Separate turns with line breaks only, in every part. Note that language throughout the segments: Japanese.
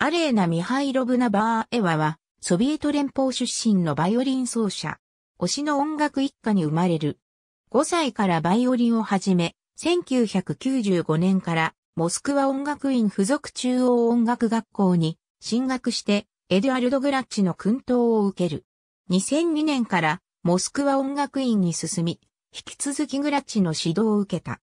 アレーナ・ミハイロブナ・バーエワは、ソビエト連邦出身のバイオリン奏者。推しの音楽一家に生まれる。5歳からバイオリンを始め、1995年からモスクワ音楽院附属中央音楽学校に進学して、エドゥアルド・グラッチの訓導を受ける。2002年からモスクワ音楽院に進み、引き続きグラッチの指導を受けた。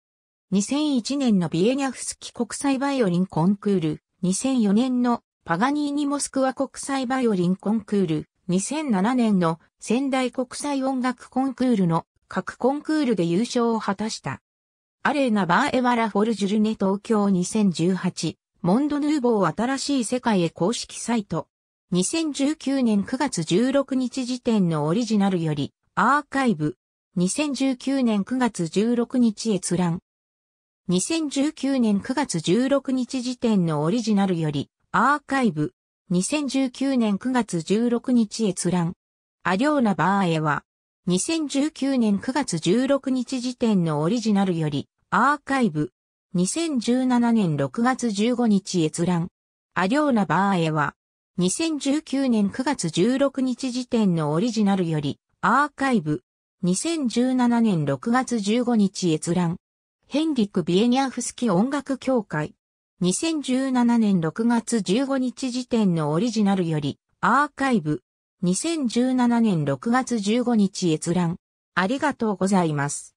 2001年のビエニャフスキ国際バイオリンコンクール、2004年のパガニーニモスクワ国際バイオリンコンクール、2007年の仙台国際音楽コンクールの各コンクールで優勝を果たした。アレーナ・バーエワラ・フォルジュルネ東京2018、モンド・ヌーボー新しい世界へ公式サイト。2019年9月16日時点のオリジナルより、アーカイブ。2019年9月16日閲覧。2019年9月16日時点のオリジナルより、アーカイブ、2019年9月16日閲覧。アリョーナ・バーエは、2019年9月16日時点のオリジナルより、アーカイブ、2017年6月15日閲覧。アリョーナ・バーエは、2019年9月16日時点のオリジナルより、アーカイブ、2017年6月15日閲覧。ヘンリック・ビエニアフスキ音楽協会。2017年6月15日時点のオリジナルより、アーカイブ。2017年6月15日閲覧。ありがとうございます。